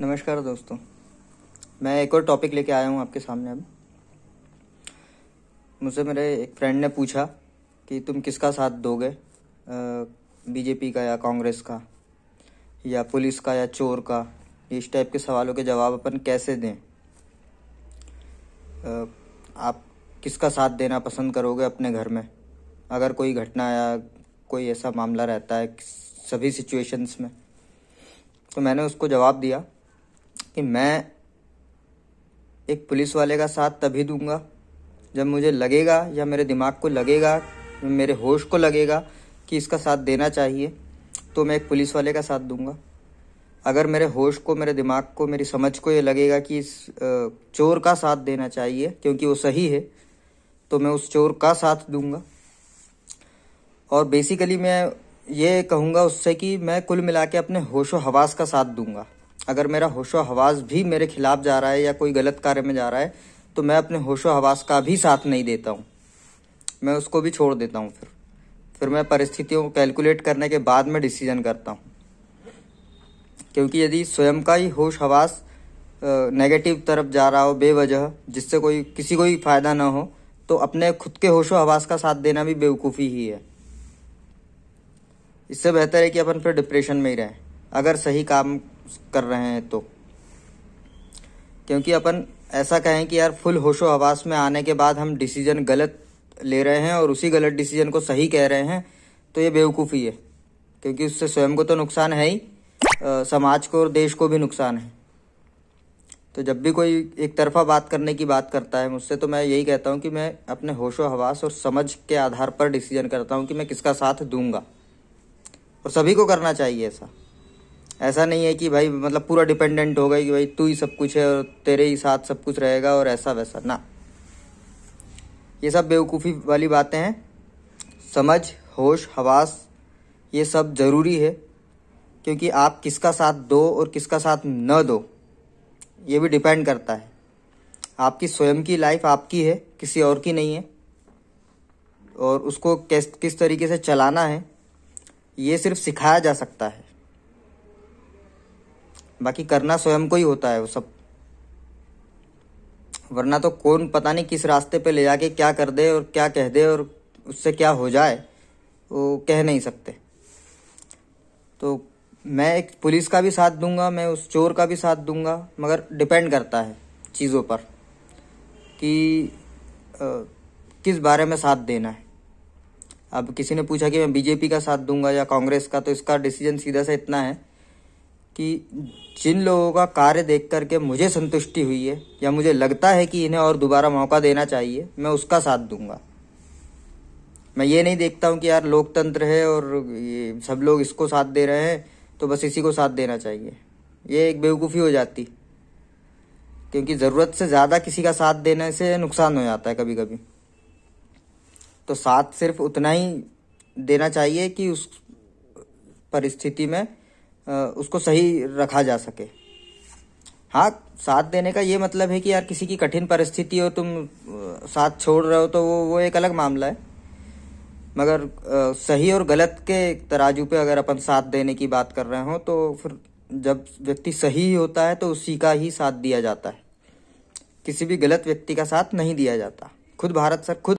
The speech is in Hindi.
नमस्कार दोस्तों मैं एक और टॉपिक लेके आया हूँ आपके सामने अब मुझसे मेरे एक फ्रेंड ने पूछा कि तुम किसका साथ दोगे बीजेपी का या कांग्रेस का या पुलिस का या चोर का इस टाइप के सवालों के जवाब अपन कैसे दें आ, आप किसका साथ देना पसंद करोगे अपने घर में अगर कोई घटना या कोई ऐसा मामला रहता है सभी सिचुएशंस में तो मैंने उसको जवाब दिया कि मैं एक पुलिस वाले का साथ तभी दूंगा जब मुझे लगेगा या मेरे दिमाग को लगेगा मेरे होश को लगेगा कि इसका साथ देना चाहिए तो मैं एक पुलिस वाले का साथ दूंगा अगर मेरे होश को मेरे दिमाग को मेरी समझ को ये लगेगा कि इस चोर का साथ देना चाहिए क्योंकि वो सही है तो मैं उस चोर का साथ दूंगा और बेसिकली मैं ये कहूँगा उससे कि मैं कुल मिला के अपने होशो हवास का साथ दूंगा अगर मेरा होशो हवास भी मेरे खिलाफ जा रहा है या कोई गलत कार्य में जा रहा है तो मैं अपने होशो हवास का भी साथ नहीं देता हूँ मैं उसको भी छोड़ देता हूँ फिर फिर मैं परिस्थितियों को कैलकुलेट करने के बाद में डिसीजन करता हूँ क्योंकि यदि स्वयं का ही होश हवास नेगेटिव तरफ जा रहा हो बेवजह जिससे कोई किसी को ही फायदा ना हो तो अपने खुद के होशो हवास का साथ देना भी बेवकूफ़ी ही है इससे बेहतर है कि अपन फिर डिप्रेशन में ही रहें अगर सही काम कर रहे हैं तो क्योंकि अपन ऐसा कहें कि यार फुल होशो हवास में आने के बाद हम डिसीजन गलत ले रहे हैं और उसी गलत डिसीजन को सही कह रहे हैं तो ये बेवकूफ़ी है क्योंकि उससे स्वयं को तो नुकसान है ही आ, समाज को और देश को भी नुकसान है तो जब भी कोई एक तरफा बात करने की बात करता है मुझसे तो मैं यही कहता हूँ कि मैं अपने होशो हवास और समझ के आधार पर डिसीजन करता हूँ कि मैं किसका साथ दूंगा और सभी को करना चाहिए ऐसा ऐसा नहीं है कि भाई मतलब पूरा डिपेंडेंट हो गई कि भाई तू ही सब कुछ है और तेरे ही साथ सब कुछ रहेगा और ऐसा वैसा ना ये सब बेवकूफ़ी वाली बातें हैं समझ होश हवास ये सब ज़रूरी है क्योंकि आप किसका साथ दो और किसका साथ न दो ये भी डिपेंड करता है आपकी स्वयं की लाइफ आपकी है किसी और की नहीं है और उसको किस किस तरीके से चलाना है ये सिर्फ सिखाया जा सकता है बाकी करना स्वयं को ही होता है वो सब वरना तो कौन पता नहीं किस रास्ते पे ले जाके क्या कर दे और क्या कह दे और उससे क्या हो जाए वो कह नहीं सकते तो मैं एक पुलिस का भी साथ दूंगा मैं उस चोर का भी साथ दूंगा मगर डिपेंड करता है चीज़ों पर कि आ, किस बारे में साथ देना है अब किसी ने पूछा कि मैं बीजेपी का साथ दूंगा या कांग्रेस का तो इसका डिसीजन सीधा सा इतना है कि जिन लोगों का कार्य देख करके मुझे संतुष्टि हुई है या मुझे लगता है कि इन्हें और दोबारा मौका देना चाहिए मैं उसका साथ दूंगा मैं ये नहीं देखता हूँ कि यार लोकतंत्र है और ये सब लोग इसको साथ दे रहे हैं तो बस इसी को साथ देना चाहिए ये एक बेवकूफ़ी हो जाती क्योंकि ज़रूरत से ज़्यादा किसी का साथ देने से नुकसान हो जाता है कभी कभी तो साथ सिर्फ उतना ही देना चाहिए कि उस परिस्थिति में उसको सही रखा जा सके हाँ साथ देने का ये मतलब है कि यार किसी की कठिन परिस्थिति हो तुम साथ छोड़ रहे हो तो वो वो एक अलग मामला है मगर सही और गलत के तराजू पे अगर अपन साथ देने की बात कर रहे हो तो फिर जब व्यक्ति सही होता है तो उसी का ही साथ दिया जाता है किसी भी गलत व्यक्ति का साथ नहीं दिया जाता खुद भारत सर खुद